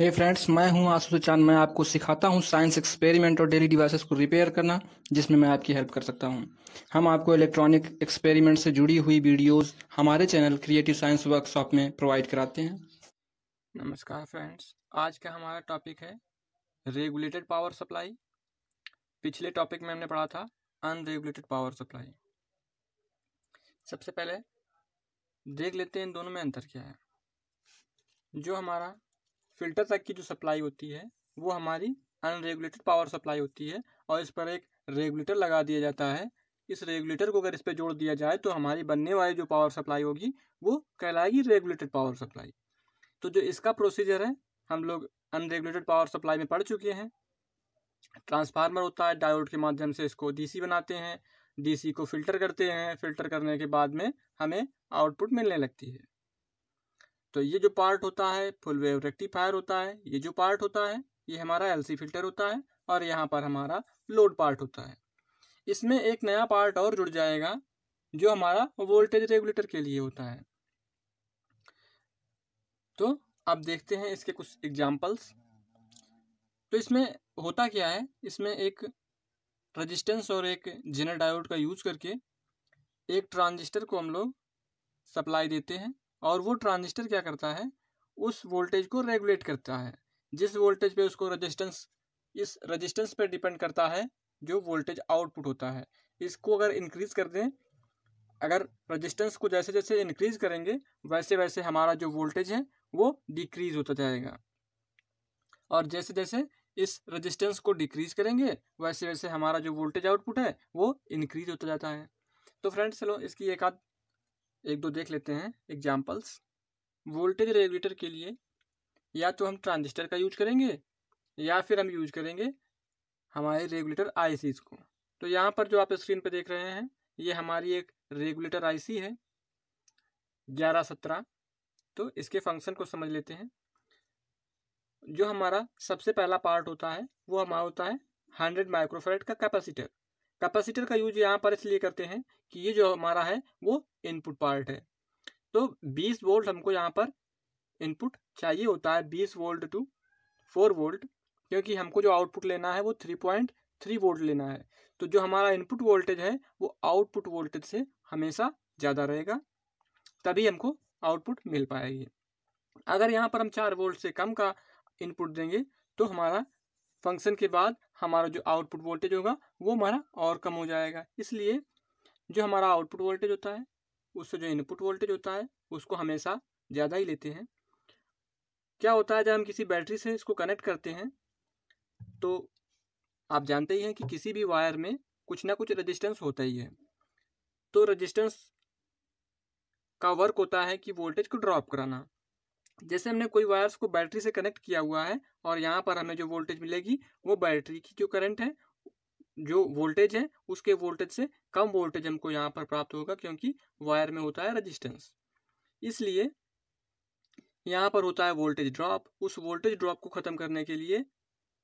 हे hey friends मैं हूं आशुष चांद मैं आपको सिखाता हूं साइंस एक्सपेरिमेंट और डेली डिवाइसेस को रिपेयर करना जिसमें मैं आपकी हेल्प कर सकता हूं हम आपको इलेक्ट्रॉनिक एक्सपेरिमेंट से जुड़ी हुई वीडियोस हमारे चैनल क्रिएटिव साइंस वर्कशॉप में प्रोवाइड कराते हैं नमस्कार फ्रेंड्स आज का हमारा टॉपिक है रेगुलेटेड पावर सप्लाई पिछले टॉपिक में हमने पढ़ा था अनरेगुलेटेड पावर सप्लाई सबसे पहले देख लेते हैं इन दोनों में अंतर क्या है जो हमारा फिल्टर तक की जो सप्लाई होती है वो हमारी अनरेगुलेटेड पावर सप्लाई होती है और इस पर एक रेगुलेटर लगा दिया जाता है इस रेगुलेटर को अगर इस पर जोड़ दिया जाए तो हमारी बनने वाली जो पावर सप्लाई होगी वो कहलाएगी रेगुलेटेड पावर सप्लाई तो जो इसका प्रोसीजर है हम लोग अनरेगुलेटेड पावर सप्लाई में पढ़ चुके हैं ट्रांसफार्मर होता है डायोड के माध्यम से इसको डीसी बनाते हैं डीसी को फिल्टर करते हैं फिल्टर करने के बाद में हमें आउटपुट मिलने लगती है तो ये जो पार्ट होता है फुल वेव रेक्टिफायर होता है ये जो पार्ट होता है ये हमारा एलसी फिल्टर होता है और यहाँ पर हमारा लोड पार्ट होता है इसमें एक नया पार्ट और जुड़ जाएगा जो हमारा वोल्टेज रेगुलेटर के लिए होता है तो अब देखते हैं इसके कुछ एग्जाम्पल्स तो इसमें होता क्या है इसमें एक रजिस्टेंस और एक जेनर डायोड का यूज करके एक ट्रांजिस्टर को हम लोग सप्लाई देते हैं और वो ट्रांजिस्टर क्या करता है उस वोल्टेज को रेगुलेट करता है जिस वोल्टेज पे उसको रजिस्टेंस इस रजिस्टेंस पे डिपेंड करता है जो वोल्टेज आउटपुट होता है इसको अगर इंक्रीज़ कर दें अगर रजिस्टेंस को जैसे जैसे इंक्रीज़ करेंगे वैसे वैसे हमारा जो वोल्टेज है वो डिक्रीज़ होता जाएगा और जैसे जैसे इस रजिस्टेंस को डिक्रीज़ करेंगे वैसे वैसे हमारा जो वोल्टेज आउटपुट है वो इंक्रीज़ होता जाता है तो फ्रेंड्स चलो इसकी एक आध एक दो देख लेते हैं एग्जाम्पल्स वोल्टेज रेगुलेटर के लिए या तो हम ट्रांजिस्टर का यूज करेंगे या फिर हम यूज करेंगे हमारे रेगुलेटर आईसीज को तो यहाँ पर जो आप स्क्रीन पर देख रहे हैं ये हमारी एक रेगुलेटर आईसी है ग्यारह सत्रह तो इसके फंक्शन को समझ लेते हैं जो हमारा सबसे पहला पार्ट होता है वो हमारा होता है हंड्रेड माइक्रोफेरेट का कैपेसिटर कैपेसिटर का यूज यहाँ पर इसलिए करते हैं कि ये जो हमारा है वो इनपुट पार्ट है तो 20 वोल्ट हमको यहाँ पर इनपुट चाहिए होता है 20 वोल्ट टू 4 वोल्ट क्योंकि हमको जो आउटपुट लेना है वो 3.3 वोल्ट लेना है तो जो हमारा इनपुट वोल्टेज है वो आउटपुट वोल्टेज से हमेशा ज़्यादा रहेगा तभी हमको आउटपुट मिल पाएगी अगर यहाँ पर हम चार वोल्ट से कम का इनपुट देंगे तो हमारा फंक्शन के बाद हमारा जो आउटपुट वोल्टेज होगा वो हमारा और कम हो जाएगा इसलिए जो हमारा आउटपुट वोल्टेज होता है उससे जो इनपुट वोल्टेज होता है उसको हमेशा ज़्यादा ही लेते हैं क्या होता है जब हम किसी बैटरी से इसको कनेक्ट करते हैं तो आप जानते ही हैं कि किसी भी वायर में कुछ ना कुछ रेजिस्टेंस होता ही है तो रेजिस्टेंस का वर्क होता है कि वोल्टेज को ड्रॉप कराना जैसे हमने कोई वायर्स को बैटरी से कनेक्ट किया हुआ है और यहाँ पर हमें जो वोल्टेज मिलेगी वो बैटरी की जो करंट है जो वोल्टेज है उसके वोल्टेज से कम वोल्टेज हमको यहाँ पर प्राप्त होगा क्योंकि वायर में होता है रजिस्टेंस इसलिए यहाँ पर होता है वोल्टेज ड्रॉप उस वोल्टेज ड्रॉप को ख़त्म करने के लिए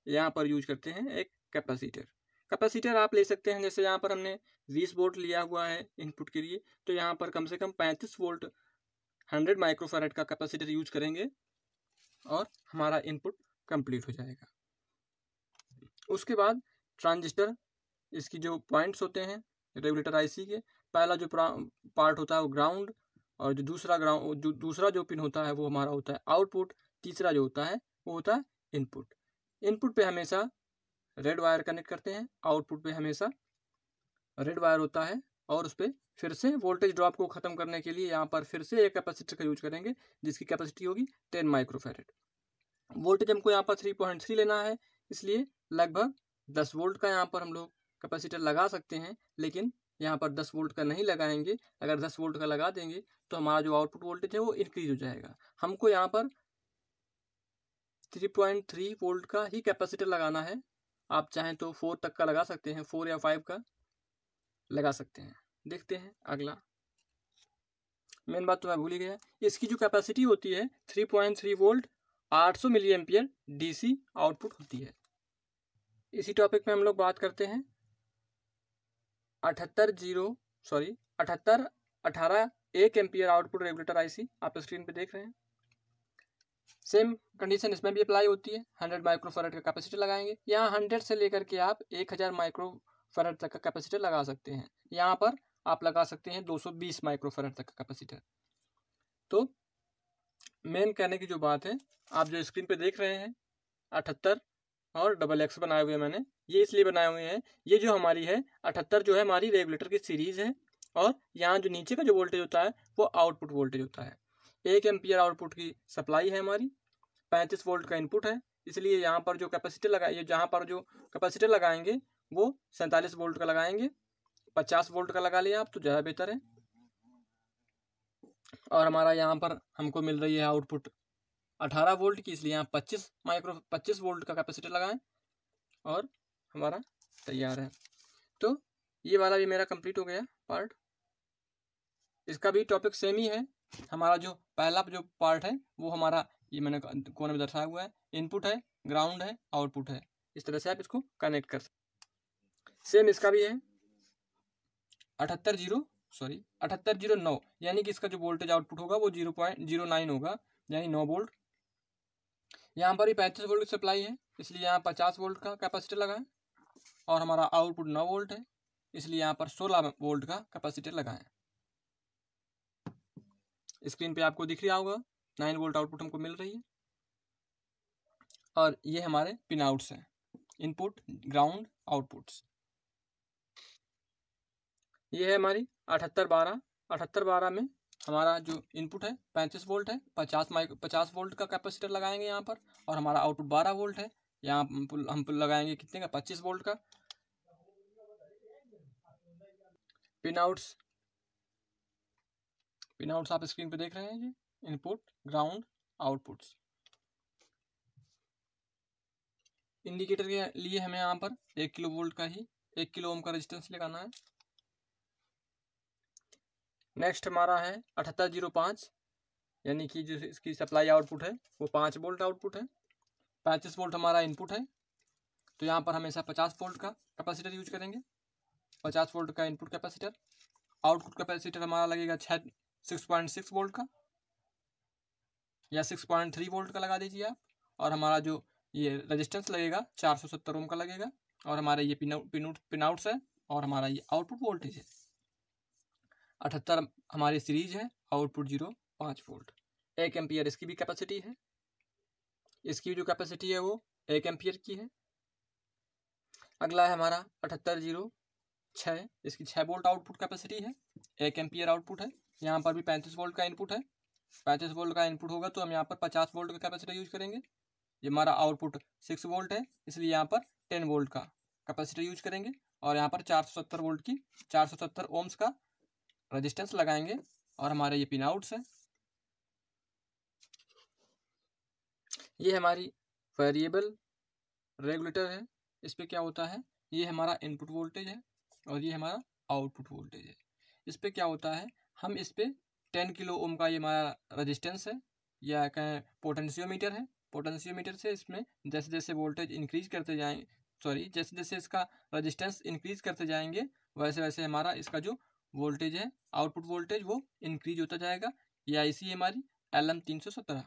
यहाँ पर यूज करते हैं एक कैपेसिटर कैपेसिटर आप ले सकते हैं जैसे यहाँ पर हमने 20 वोल्ट लिया हुआ है इनपुट के लिए तो यहाँ पर कम से कम 35 वोल्ट हंड्रेड माइक्रोफेरेट का कैपेसिटर यूज करेंगे और हमारा इनपुट कंप्लीट हो जाएगा उसके बाद ट्रांजिस्टर इसकी जो पॉइंट्स होते हैं रेगुलेटर आईसी के पहला जो पार्ट होता है वो ग्राउंड और जो दूसरा ग्राउंड जो दूसरा जो पिन होता है वो हमारा होता है आउटपुट तीसरा जो होता है वो होता है इनपुट इनपुट पे हमेशा रेड वायर कनेक्ट करते हैं आउटपुट पे हमेशा रेड वायर होता है और उस पर फिर से वोल्टेज ड्रॉप को ख़त्म करने के लिए यहाँ पर फिर से एक कैपेसिटर का यूज करेंगे जिसकी कैपेसिटी होगी टेन माइक्रोफेरेट वोल्टेज हमको यहाँ पर थ्री पॉइंट थ्री लेना है इसलिए लगभग दस वोल्ट का यहाँ पर हम लोग कैपेसिटर लगा सकते हैं लेकिन यहाँ पर दस वोल्ट का नहीं लगाएंगे अगर दस वोल्ट का लगा देंगे तो हमारा जो आउटपुट वोल्टेज है वो इंक्रीज हो जाएगा हमको यहाँ पर थ्री पॉइंट थ्री वोल्ट का ही कैपेसिटर लगाना है आप चाहें तो फोर तक का लगा सकते हैं फोर या फाइव का लगा सकते हैं देखते हैं अगला मेन बात तो मैं भूल ही गया इसकी जो कैपेसिटी होती है 3.3 वोल्ट आठ सौ मिली एम्पियर डी आउटपुट होती है इसी टॉपिक में हम लोग बात करते हैं अठहत्तर जीरो सॉरी अठहत्तर अठारह एक एम्पियर आउटपुट रेगुलेटर आईसी आप स्क्रीन पर देख रहे हैं सेम कंडीशन इसमें भी अप्लाई होती है हंड्रेड माइक्रोफेरेट का कैपेसिटी लगाएंगे यहाँ हंड्रेड से लेकर के आप एक हज़ार माइक्रो फरहट तक का कैपेसिटर लगा सकते हैं यहाँ पर आप लगा सकते हैं 220 माइक्रोफरहट तक का कैपेसिटर तो मेन कहने की जो बात है आप जो स्क्रीन पे देख रहे हैं अठहत्तर और डबल एक्स बनाए हुए मैंने ये इसलिए बनाए हुए हैं ये जो हमारी है अठहत्तर जो है हमारी रेगुलेटर की सीरीज़ है और यहाँ जो नीचे का जो वोल्टेज होता है वो आउटपुट वोल्टेज होता है एक एम्पियर आउटपुट की सप्लाई है हमारी पैंतीस वोल्ट का इनपुट है इसलिए यहाँ पर जो कैपेसिटर लगा ये जहाँ पर जो कैपेसिटर लगाएंगे वो सैंतालीस वोल्ट का लगाएंगे पचास वोल्ट का लगा लिया आप तो ज़्यादा बेहतर है और हमारा यहाँ पर हमको मिल रही है आउटपुट अठारह वोल्ट की इसलिए यहाँ पच्चीस माइक्रो पच्चीस वोल्ट का कैपेसिटी लगाएं और हमारा तैयार है तो ये वाला भी मेरा कंप्लीट हो गया पार्ट इसका भी टॉपिक सेम ही है हमारा जो पहला जो पार्ट है वो हमारा ये मैंने कोने में दर्शाया हुआ है इनपुट है ग्राउंड है आउटपुट है इस तरह से आप इसको कनेक्ट कर सकते सेम इसका भी है अठहत्तर जीरो सॉरी अठहत्तर जीरो नौ यानी कि इसका जो वोल्टेज आउटपुट होगा वो जीरो पॉइंट जीरो नाइन होगा यानी नौ वोल्ट यहाँ पर ही पैंतीस वोल्ट की सप्लाई है इसलिए यहाँ पचास वोल्ट का कैपेसिटर लगाएं और हमारा आउटपुट नौ वोल्ट है इसलिए यहाँ पर सोलह वोल्ट का कैपेसिटर लगाएं स्क्रीन पे आपको दिख रहा होगा नाइन वोल्ट आउटपुट हमको मिल रही है और ये हमारे पिन आउट्स हैं इनपुट ग्राउंड आउटपुट्स ये है हमारी अठहत्तर बारह अठहत्तर बारह में हमारा जो इनपुट है पैंतीस वोल्ट है पचास माइक पचास वोल्ट का कैपेसिटर लगाएंगे यहाँ पर और हमारा आउटपुट बारह वोल्ट है यहाँ हम लगाएंगे कितने का पच्चीस वोल्ट का पिन आउट्स पिन आउट्स आप स्क्रीन पे देख रहे हैं जी इनपुट ग्राउंड आउटपुट्स इंडिकेटर के लिए हमें यहाँ पर एक किलो वोल्ट का ही एक किलो ओम का रेजिस्टेंस लगाना है नेक्स्ट हमारा है अठहत्तर जीरो पाँच यानी कि जो इसकी सप्लाई आउटपुट है वो पाँच वोल्ट आउटपुट है पैंतीस वोल्ट हमारा इनपुट है तो यहाँ पर हमेशा पचास वोल्ट का कैपेसिटर यूज करेंगे पचास वोल्ट का इनपुट कैपेसिटर आउटपुट कैपेसिटर हमारा लगेगा छः सिक्स पॉइंट सिक्स वोल्ट का या सिक्स पॉइंट थ्री वोल्ट का लगा दीजिए आप और हमारा जो ये रजिस्टेंस लगेगा चार सौ सत्तर ओम का लगेगा और हमारा ये पिन पिनआउट्स है और हमारा ये आउटपुट वोल्टेज है अठहत्तर हमारी सीरीज है आउटपुट जीरो पाँच वोल्ट एक एम्पियर इसकी भी कैपेसिटी है इसकी जो कैपेसिटी है वो एक एम्पियर की है अगला है हमारा अठहत्तर जीरो छः इसकी छः वोल्ट आउटपुट कैपेसिटी है एक एम्पियर आउटपुट है यहाँ पर भी पैंतीस वोल्ट का इनपुट है पैंतीस वोल्ट का इनपुट होगा तो हम यहाँ पर पचास वोल्ट का कैपेसिटी यूज करेंगे ये हमारा आउटपुट सिक्स वोल्ट है इसलिए यहाँ पर टेन वोल्ट का कैपेसिटी यूज करेंगे और यहाँ पर चार सौ सत्तर वोल्ट की चार सौ सत्तर ओम्स का रजिस्टेंस लगाएंगे और हमारे ये पिन आउट्स हैं ये हमारी वेरिएबल रेगुलेटर है इस पर क्या होता है ये हमारा इनपुट वोल्टेज है और ये हमारा आउटपुट वोल्टेज है इस पर क्या होता है हम इस पर टेन किलो ओम का ये हमारा रजिस्टेंस है या कहें पोटेंशियोमीटर है पोटेंशियोमीटर से इसमें जैसे जैसे वोल्टेज इंक्रीज करते जाएंगे सॉरी जैसे जैसे इसका रजिस्टेंस इंक्रीज करते जाएंगे वैसे वैसे हमारा इसका जो वोल्टेज है आउटपुट वोल्टेज वो इंक्रीज होता जाएगा ये आईसी हमारी एल एम तीन सौ सत्रह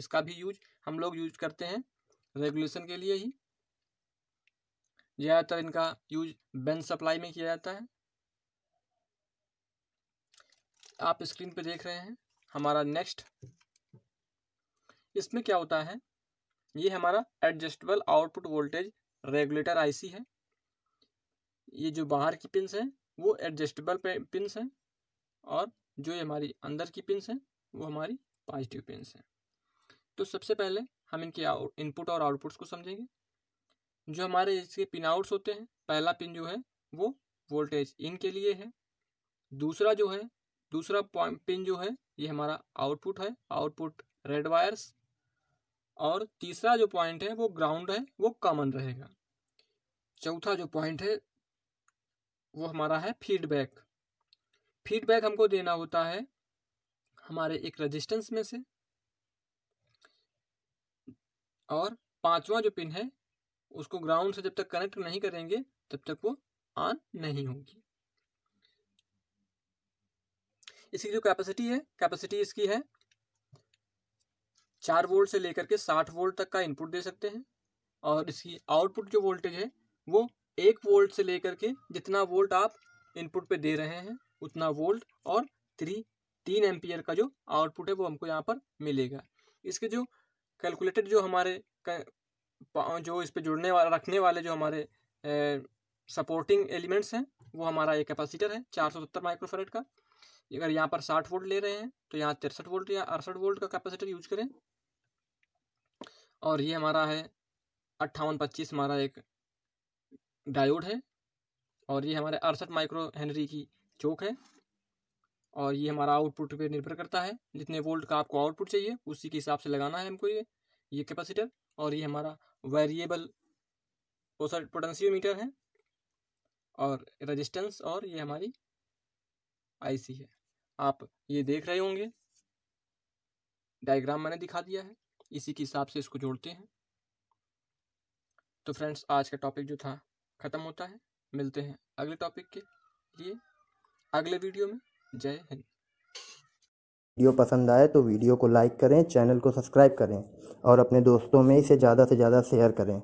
इसका भी यूज हम लोग यूज करते हैं रेगुलेशन के लिए ही ज़्यादातर इनका यूज बेंच सप्लाई में किया जाता है आप स्क्रीन पे देख रहे हैं हमारा नेक्स्ट इसमें क्या होता है ये हमारा adjustable output voltage regulator IC है ये जो बाहर की पिन है वो एडजस्टेबल पिंस हैं और जो ये हमारी अंदर की पिंस हैं वो हमारी पॉजिटिव पिन्स हैं तो सबसे पहले हम इनके इनपुट और आउटपुट्स को समझेंगे जो हमारे इसके पिन आउट्स होते हैं पहला पिन जो है वो वोल्टेज इन के लिए है दूसरा जो है दूसरा पिन जो है ये हमारा आउटपुट है आउटपुट रेड वायर्स और तीसरा जो पॉइंट है वो ग्राउंड है वो कॉमन रहेगा चौथा जो पॉइंट है वो हमारा है फीडबैक फीडबैक हमको देना होता है हमारे एक रजिस्टेंस में से और पांचवा जो पिन है उसको ग्राउंड से जब तक कनेक्ट नहीं करेंगे तब तक वो ऑन नहीं होगी इसकी जो कैपेसिटी है कैपेसिटी इसकी है चार वोल्ट से लेकर के साठ वोल्ट तक का इनपुट दे सकते हैं और इसकी आउटपुट जो वोल्टेज है वो एक वोल्ट से लेकर के जितना वोल्ट आप इनपुट पे दे रहे हैं उतना वोल्ट और थ्री तीन एम्पियर का जो आउटपुट है वो हमको यहाँ पर मिलेगा इसके जो कैलकुलेटेड जो हमारे जो इस पर जुड़ने वाला रखने वाले जो हमारे ए, सपोर्टिंग एलिमेंट्स हैं वो हमारा ये कैपेसिटर है चार सौ सत्तर माइक्रोफेरेट का अगर यहाँ पर साठ वोल्ट ले रहे हैं तो यहाँ तिरसठ वोल्ट या अड़सठ वोल्ट का कैपेसिटर यूज करें और ये हमारा है अट्ठावन पच्चीस हमारा एक डायोड है और ये हमारे अड़सठ माइक्रो हेनरी की चौक है और ये हमारा आउटपुट पे निर्भर करता है जितने वोल्ट का आपको आउटपुट चाहिए उसी के हिसाब से लगाना है हमको ये ये कैपेसिटर और ये हमारा वेरिएबल पोटेंशियोमीटर है और रेजिस्टेंस और ये हमारी आईसी है आप ये देख रहे होंगे डायग्राम मैंने दिखा दिया है इसी के हिसाब से इसको जोड़ते हैं तो फ्रेंड्स आज का टॉपिक जो था ख़त्म होता है मिलते हैं अगले टॉपिक के लिए अगले वीडियो में जय हिंद वीडियो पसंद आए तो वीडियो को लाइक करें चैनल को सब्सक्राइब करें और अपने दोस्तों में इसे ज़्यादा से ज़्यादा शेयर करें